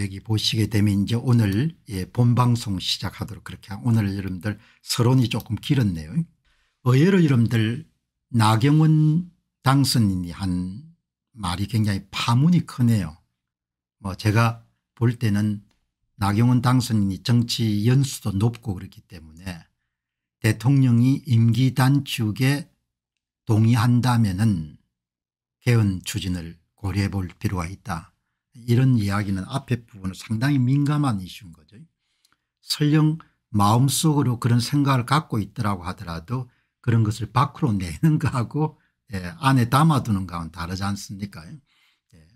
여기 보시게 되면 이제 오늘 예, 본방송 시작하도록 그렇게 오늘 여러분들 서론이 조금 길었네요. 의외로 여러분들 나경원 당선인이 한 말이 굉장히 파문이 크네요. 뭐 제가 볼 때는 나경원 당선인이 정치 연수도 높고 그렇기 때문에 대통령이 임기 단축에 동의한다면 개헌 추진을 고려해 볼 필요가 있다. 이런 이야기는 앞에 부분은 상당히 민감한 이슈인 거죠. 설령 마음속으로 그런 생각을 갖고 있더라고 하더라도 그런 것을 밖으로 내는 거하고 예, 안에 담아두는 거와는 다르지 않습니까 예.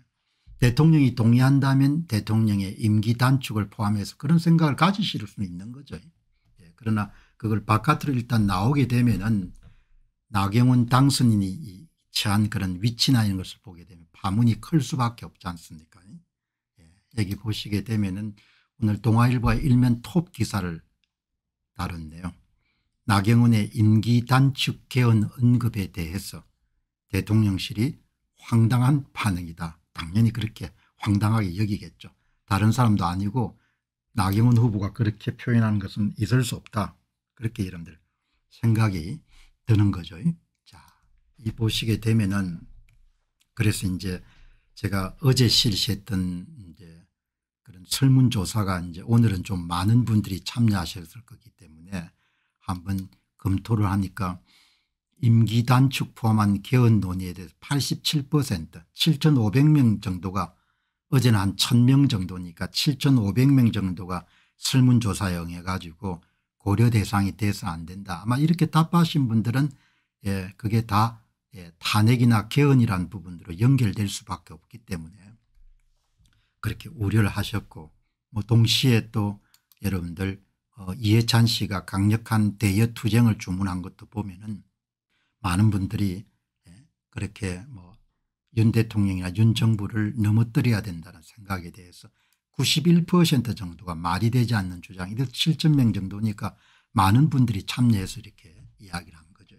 대통령이 동의한다면 대통령의 임기 단축을 포함해서 그런 생각을 가지실 수 있는 거죠. 예. 그러나 그걸 바깥으로 일단 나오게 되면 은 나경원 당선인이 처한 그런 위치나 이 것을 보게 되면 파문이 클 수밖에 없지 않습니까 예. 여기 보시게 되면 은 오늘 동아일보의 일면 톱 기사를 다뤘네요. 나경원의 임기 단축 개헌 언급에 대해서 대통령실이 황당한 반응이다. 당연히 그렇게 황당하게 여기겠죠. 다른 사람도 아니고 나경원 후보가 그렇게 표현한 것은 있을 수 없다. 그렇게 여러분들 생각이 드는 거죠. 이 보시게 되면은 그래서 이제 제가 어제 실시했던 이제 그런 설문조사가 이제 오늘은 좀 많은 분들이 참여하셨을 거기 때문에 한번 검토를 하니까 임기 단축 포함한 개헌 논의에 대해서 87% 7,500명 정도가 어제는 한 1,000명 정도니까 7,500명 정도가 설문조사에 해가지고 고려 대상이 돼서 안 된다. 아마 이렇게 답하신 분들은 예, 그게 다 예, 탄핵이나 개헌이란 부분으로 연결될 수밖에 없기 때문에 그렇게 우려를 하셨고 뭐 동시에 또 여러분들 어 이해찬 씨가 강력한 대여 투쟁을 주문한 것도 보면은 많은 분들이 예, 그렇게 뭐 윤 대통령이나 윤 정부를 넘어뜨려야 된다는 생각에 대해서 91% 정도가 말이 되지 않는 주장이들 7천 명 정도니까 많은 분들이 참여해서 이렇게 이야기를 한 거죠.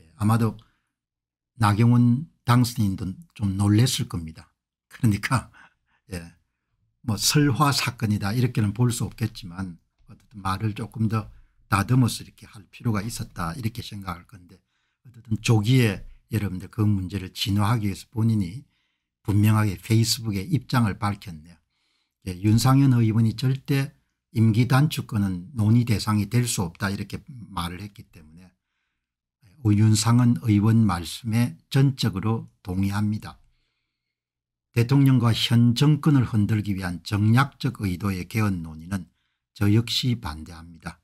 예, 아마도 나경원 당선인도 좀 놀랬을 겁니다. 그러니까 예, 뭐 설화 사건이다 이렇게는 볼 수 없겠지만 어쨌든 말을 조금 더 다듬어서 이렇게 할 필요가 있었다 이렇게 생각할 건데 어쨌든 조기에 여러분들 그 문제를 진화하기 위해서 본인이 분명하게 페이스북에 입장을 밝혔네요. 예, 윤상현 의원이 절대 임기 단축권은 논의 대상이 될 수 없다 이렇게 말을 했기 때문에 우윤상은 의원 말씀에 전적으로 동의합니다. 대통령과 현 정권을 흔들기 위한 정략적 의도의 개헌 논의는 저 역시 반대합니다.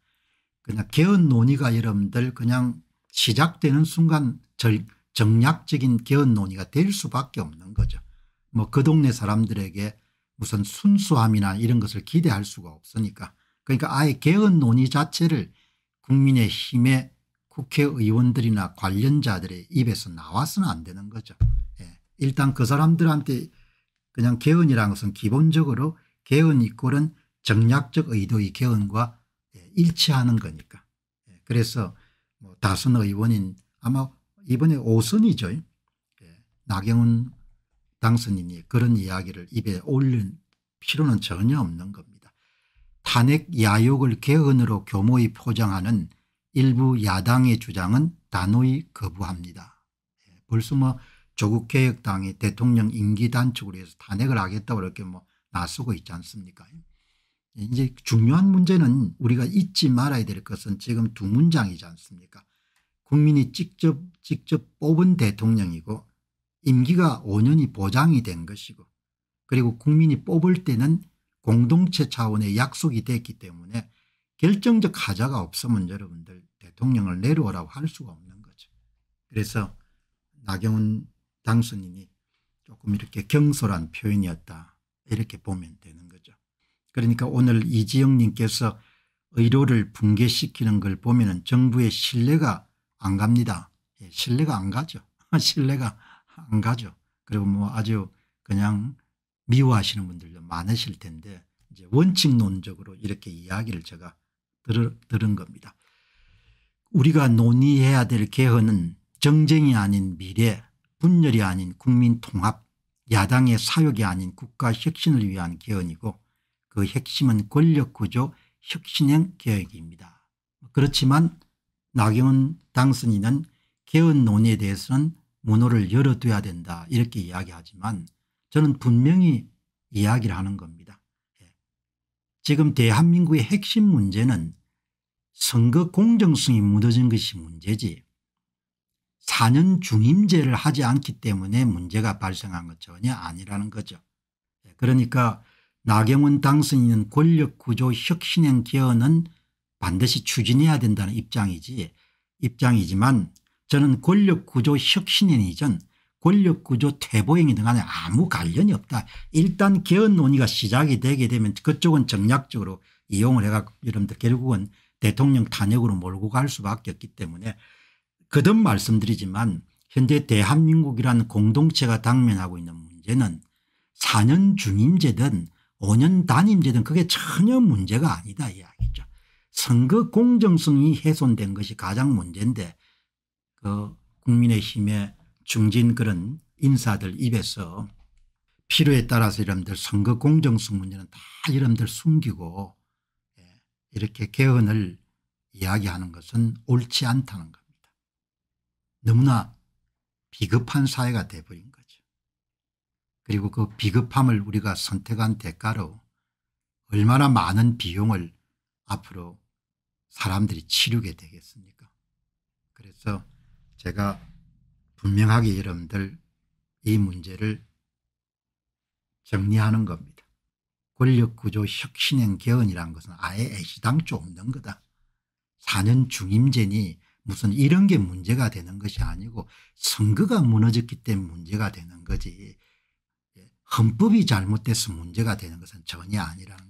그냥 개헌 논의가 여러분들 그냥 시작되는 순간 정략적인 개헌 논의가 될 수밖에 없는 거죠. 뭐 그 동네 사람들에게 무슨 순수함이나 이런 것을 기대할 수가 없으니까 그러니까 아예 개헌 논의 자체를 국민의힘의 국회의원들이나 관련자들의 입에서 나와서는 안 되는 거죠. 예. 일단 그 사람들한테 그냥 개헌이라는 것은 기본적으로 개헌 이꼴은 정략적 의도의 개헌과 예. 일치하는 거니까. 예. 그래서 뭐 다선 의원인 아마 이번에 5선이죠. 예. 나경원 당선인이 그런 이야기를 입에 올릴 필요는 전혀 없는 겁니다. 탄핵 야욕을 개헌으로 교모히 포장하는 일부 야당의 주장은 단호히 거부합니다. 예, 벌써 뭐 조국개혁당이 대통령 임기 단축으로 해서 탄핵을 하겠다고 이렇게 뭐 나서고 있지 않습니까 예, 이제 중요한 문제는 우리가 잊지 말아야 될 것은 지금 두 문장이지 않습니까 국민이 직접 직접 뽑은 대통령이고 임기가 5년이 보장이 된 것이고 그리고 국민이 뽑을 때는 공동체 차원의 약속이 됐기 때문에 결정적 하자가 없으면 여러분들 대통령을 내려오라고 할 수가 없는 거죠. 그래서 나경원 당선인이 조금 이렇게 경솔한 표현이었다 이렇게 보면 되는 거죠. 그러니까 오늘 이지영 님께서 의료를 붕괴시키는 걸 보면 정부의 신뢰가 안 갑니다. 예, 신뢰가 안 가죠. 신뢰가 안 가죠. 그리고 뭐 아주 그냥 미워하시는 분들도 많으실 텐데 이제 원칙론적으로 이렇게 이야기를 제가 들은 겁니다. 우리가 논의해야 될 개헌은 정쟁이 아닌 미래 분열이 아닌 국민 통합 야당의 사욕이 아닌 국가 혁신을 위한 개헌이고 그 핵심은 권력구조 혁신형 개혁입니다. 그렇지만 나경원 당선인은 개헌 논의에 대해서는 문호를 열어둬야 된다 이렇게 이야기하지만 저는 분명히 이야기를 하는 겁니다. 지금 대한민국의 핵심 문제는 선거 공정성이 무너진 것이 문제지 4년 중임제를 하지 않기 때문에 문제가 발생한 것 전혀 아니라는 거죠. 예, 그러니까 나경원 당선인은 권력구조 혁신형 개헌은 반드시 추진해야 된다는 입장이지 입장이지만 저는 권력구조 혁신형 이전 권력구조 퇴보행위 등과에 아무 관련이 없다. 일단 개헌 논의가 시작이 되게 되면 그쪽은 정략적으로 이용을 해갖고 여러분들 결국은 대통령 탄핵으로 몰고 갈 수밖에 없기 때문에 그듭 말씀드리지만 현재 대한민국이라는 공동체가 당면하고 있는 문제는 4년 중임제든 5년 단임제든 그게 전혀 문제가 아니다 이야기죠. 선거 공정성이 훼손된 것이 가장 문제인데 그 국민의힘의 중진 그런 인사들 입에서 필요에 따라서 이름들 선거 공정성 문제는 다 이름들 숨기고 예, 이렇게 개헌을 이야기하는 것은 옳지 않다는 겁니다. 너무나 비급한 사회가 돼버린 거죠. 그리고 그 비급함을 우리가 선택한 대가로 얼마나 많은 비용을 앞으로 사람들이 치르게 되겠습니까 그래서 제가 분명하게 여러분들 이 문제를 정리하는 겁니다. 권력구조 혁신행 개헌이란 것은 아예 애시당초 없는 거다. 4년 중임제니 무슨 이런 게 문제가 되는 것이 아니고 선거가 무너졌기 때문에 문제가 되는 거지 예, 헌법이 잘못돼서 문제가 되는 것은 전혀 아니라는